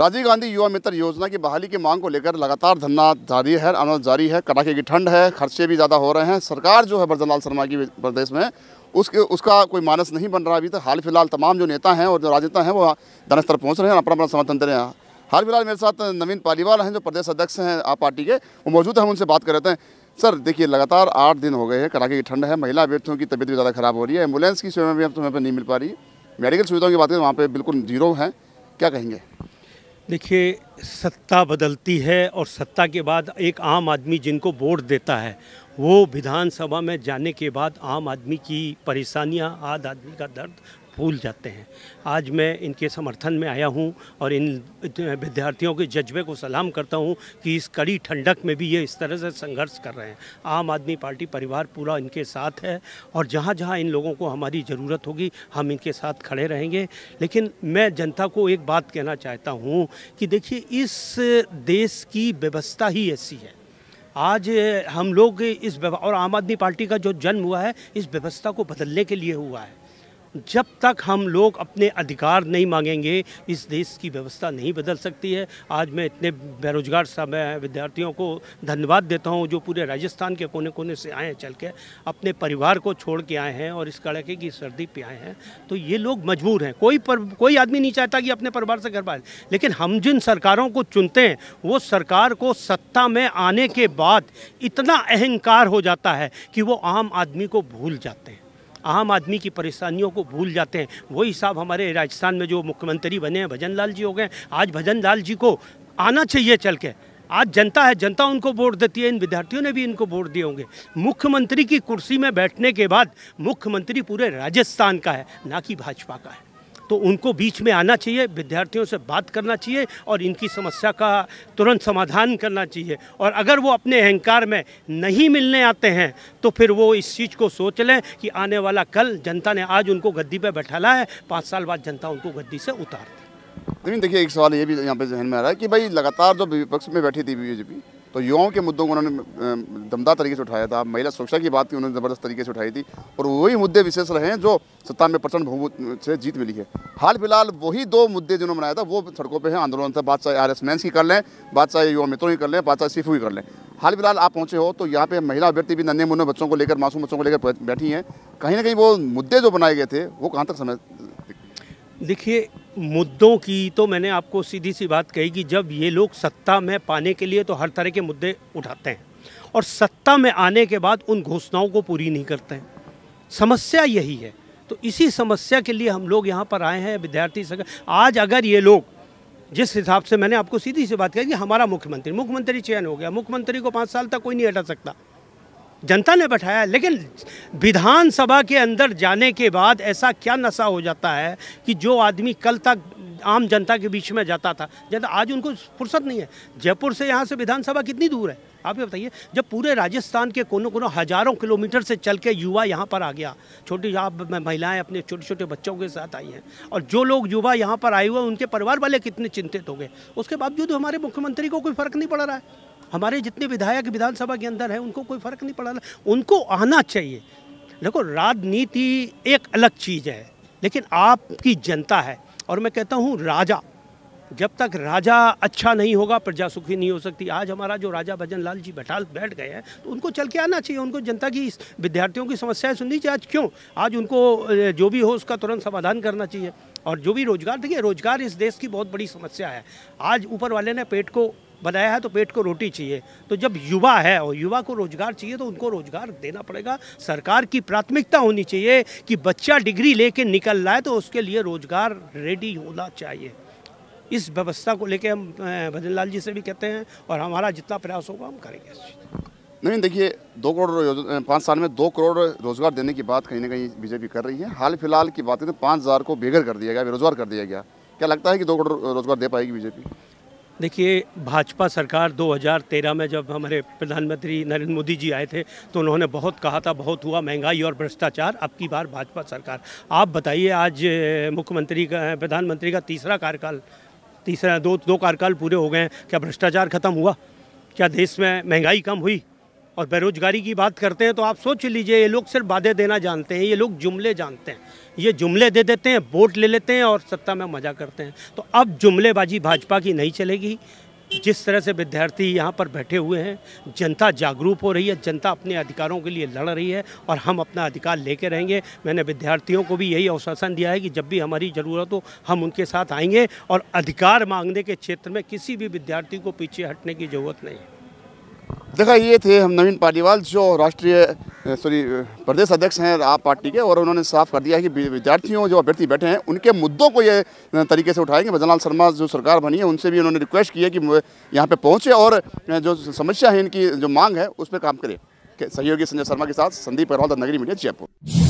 राजीव गांधी युवा मित्र योजना की बहाली की मांग को लेकर लगातार धरना जारी है अनाज जारी है कड़ाके की ठंड है खर्चे भी ज़्यादा हो रहे हैं सरकार जो है ब्रजनलाल शर्मा की प्रदेश में उसके उसका कोई मानस नहीं बन रहा अभी तक हाल फिलहाल तमाम जो नेता हैं और जो राजनेता हैं वो धन स्तर पहुँच रहे हैं अपना अपना समर्थन दे रहे हैं हाल फिलहाल मेरे साथ नवीन पालीवाल हैं जो प्रदेश अध्यक्ष हैं आप पार्टी के वो मौजूद हैं हम उनसे बात कर रहे थे सर देखिए लगातार आठ दिन हो गए हैं कड़ाके की ठंड है महिला अभ्यर्थियों की तबीयत भी ज़्यादा खराब हो रही है एम्बुलेंस की सेवा भी अब समय तो पर नहीं मिल पा रही है मेडिकल सुविधाओं की बात करें वहाँ पर बिल्कुल जीरो हैं क्या कहेंगे देखिए सत्ता बदलती है और सत्ता के बाद एक आम आदमी जिनको वोट देता है वो विधानसभा में जाने के बाद आम आदमी की परेशानियां आम आदमी का दर्द भूल जाते हैं आज मैं इनके समर्थन में आया हूँ और इन विद्यार्थियों के जज्बे को सलाम करता हूँ कि इस कड़ी ठंडक में भी ये इस तरह से संघर्ष कर रहे हैं आम आदमी पार्टी परिवार पूरा इनके साथ है और जहाँ जहाँ इन लोगों को हमारी ज़रूरत होगी हम इनके साथ खड़े रहेंगे लेकिन मैं जनता को एक बात कहना चाहता हूँ कि देखिए इस देश की व्यवस्था ही ऐसी है आज हम लोग इस और आम आदमी पार्टी का जो जन्म हुआ है इस व्यवस्था को बदलने के लिए हुआ है जब तक हम लोग अपने अधिकार नहीं मांगेंगे इस देश की व्यवस्था नहीं बदल सकती है आज मैं इतने बेरोजगार सब विद्यार्थियों को धन्यवाद देता हूँ जो पूरे राजस्थान के कोने कोने से आए हैं चल के अपने परिवार को छोड़ के आए हैं और इस कड़के की सर्दी पे आए हैं तो ये लोग मजबूर हैं कोई पर कोई आदमी नहीं चाहता कि अपने परिवार से घर पाए लेकिन हम जिन सरकारों को चुनते हैं वो सरकार को सत्ता में आने के बाद इतना अहंकार हो जाता है कि वो आम आदमी को भूल जाते हैं आम आदमी की परेशानियों को भूल जाते हैं वही हिसाब हमारे राजस्थान में जो मुख्यमंत्री बने हैं भजन लाल जी हो गए आज भजन लाल जी को आना चाहिए चल के आज जनता है जनता उनको वोट देती है इन विद्यार्थियों ने भी इनको वोट दिए होंगे मुख्यमंत्री की कुर्सी में बैठने के बाद मुख्यमंत्री पूरे राजस्थान का है ना कि भाजपा का है तो उनको बीच में आना चाहिए विद्यार्थियों से बात करना चाहिए और इनकी समस्या का तुरंत समाधान करना चाहिए और अगर वो अपने अहंकार में नहीं मिलने आते हैं तो फिर वो इस चीज़ को सोच लें कि आने वाला कल जनता ने आज उनको गद्दी पर बैठाला है पाँच साल बाद जनता उनको गद्दी से उतार दी देखिए एक सवाल ये भी यहाँ पे जहन में आ रहा है कि भाई लगातार जो विपक्ष में बैठी थी बीजेपी तो युवाओं के मुद्दों को उन्होंने दमदार तरीके से उठाया था महिला सुरक्षा की बात की उन्होंने ज़बरदस्त तरीके से उठाई थी और वही मुद्दे विशेष रहे हैं जो सत्तानवे परसेंट बहुमत से जीत मिली है हाल फिलहाल वही दो मुद्दे जिन्होंने बनाया था वो सड़कों पर हैं आंदोलन था बात चाहे आर एस की कर लें बात चाहे युवा मित्रों की कर लें बात चाहे सिफू की कर लें हाल फिलहाल आप पहुँचे हो तो यहाँ पे महिला अभ्यर्थी भी नन्हे मुन्ने बच्चों को लेकर मासूम बच्चों को लेकर बैठी हैं कहीं ना कहीं वो मुद्दे जो बनाए गए थे वो कहाँ तक समय देखिए मुद्दों की तो मैंने आपको सीधी सी बात कही कि जब ये लोग सत्ता में पाने के लिए तो हर तरह के मुद्दे उठाते हैं और सत्ता में आने के बाद उन घोषणाओं को पूरी नहीं करते हैं समस्या यही है तो इसी समस्या के लिए हम लोग यहाँ पर आए हैं विद्यार्थी संघ आज अगर ये लोग जिस हिसाब से मैंने आपको सीधी सी बात कही कि हमारा मुख्यमंत्री मुख्यमंत्री चयन हो गया मुख्यमंत्री को पाँच साल तक कोई नहीं हटा सकता जनता ने बैठाया लेकिन विधानसभा के अंदर जाने के बाद ऐसा क्या नशा हो जाता है कि जो आदमी कल तक आम जनता के बीच में जाता था जनता आज उनको फुर्सत नहीं है जयपुर से यहाँ से विधानसभा कितनी दूर है आप ये बताइए जब पूरे राजस्थान के कोनों कोनों हज़ारों किलोमीटर से चल के युवा यहाँ पर आ गया छोटी आप महिलाएं अपने छोटे छोटे बच्चों के साथ आई हैं और जो लोग युवा यहाँ पर आए हुए उनके परिवार वाले कितने चिंतित हो गए उसके बावजूद हमारे मुख्यमंत्री को कोई फ़र्क नहीं पड़ रहा है हमारे जितने विधायक विधानसभा के अंदर हैं उनको कोई फ़र्क नहीं पड़ा उनको आना चाहिए देखो राजनीति एक अलग चीज़ है लेकिन आपकी जनता है और मैं कहता हूँ राजा जब तक राजा अच्छा नहीं होगा प्रजा सुखी नहीं हो सकती आज हमारा जो राजा भजन लाल जी बैठाल बैठ गए हैं तो उनको चल के आना चाहिए उनको जनता की विद्यार्थियों की समस्याएं सुननी चाहिए आज क्यों आज उनको जो भी हो उसका तुरंत समाधान करना चाहिए और जो भी रोजगार देखिए रोजगार इस देश की बहुत बड़ी समस्या है आज ऊपर वाले ने पेट को बनाया है तो पेट को रोटी चाहिए तो जब युवा है और युवा को रोजगार चाहिए तो उनको रोजगार देना पड़ेगा सरकार की प्राथमिकता होनी चाहिए कि बच्चा डिग्री लेके निकल रहा है तो उसके लिए रोजगार रेडी होना चाहिए इस व्यवस्था को लेके हम भजन लाल जी से भी कहते हैं और हमारा जितना प्रयास होगा हम करेंगे नहीं देखिए दो करोड़ पाँच साल में दो करोड़ रोजगार देने की बात कहीं ना कहीं बीजेपी कर रही है हाल फिलहाल की बातें तो पाँच हज़ार को बेघर कर दिया गया बेरोजगार कर दिया गया क्या लगता है कि दो करोड़ रोजगार दे पाएगी बीजेपी देखिए भाजपा सरकार 2013 में जब हमारे प्रधानमंत्री नरेंद्र मोदी जी आए थे तो उन्होंने बहुत कहा था बहुत हुआ महंगाई और भ्रष्टाचार अब की बार भाजपा सरकार आप बताइए आज मुख्यमंत्री का प्रधानमंत्री का तीसरा कार्यकाल तीसरा दो दो कार्यकाल पूरे हो गए हैं क्या भ्रष्टाचार खत्म हुआ क्या देश में महंगाई कम हुई और बेरोजगारी की बात करते हैं तो आप सोच लीजिए ये लोग सिर्फ वादे देना जानते हैं ये लोग जुमले जानते हैं ये जुमले दे देते हैं वोट ले लेते हैं और सत्ता में मजा करते हैं तो अब जुमलेबाजी भाजपा की नहीं चलेगी जिस तरह से विद्यार्थी यहाँ पर बैठे हुए हैं जनता जागरूक हो रही है जनता अपने अधिकारों के लिए लड़ रही है और हम अपना अधिकार लेके रहेंगे मैंने विद्यार्थियों को भी यही आश्वासन दिया है कि जब भी हमारी ज़रूरत हो हम उनके साथ आएंगे और अधिकार मांगने के क्षेत्र में किसी भी विद्यार्थी को पीछे हटने की ज़रूरत नहीं है देखा ये थे हम नवीन पालीवाल जो राष्ट्रीय सॉरी प्रदेश अध्यक्ष हैं आप पार्टी के और उन्होंने साफ कर दिया है कि विद्यार्थियों जो अभ्यर्थी बैठे हैं उनके मुद्दों को ये तरीके से उठाएंगे भजनलाल शर्मा जो सरकार बनी है उनसे भी उन्होंने रिक्वेस्ट की है कि यहाँ पे पहुँचे और जो समस्या है इनकी जो मांग है उस पर काम करें सहयोगी संजय शर्मा के साथ संदीप अग्रवाल नगरी मीडिया जयपुर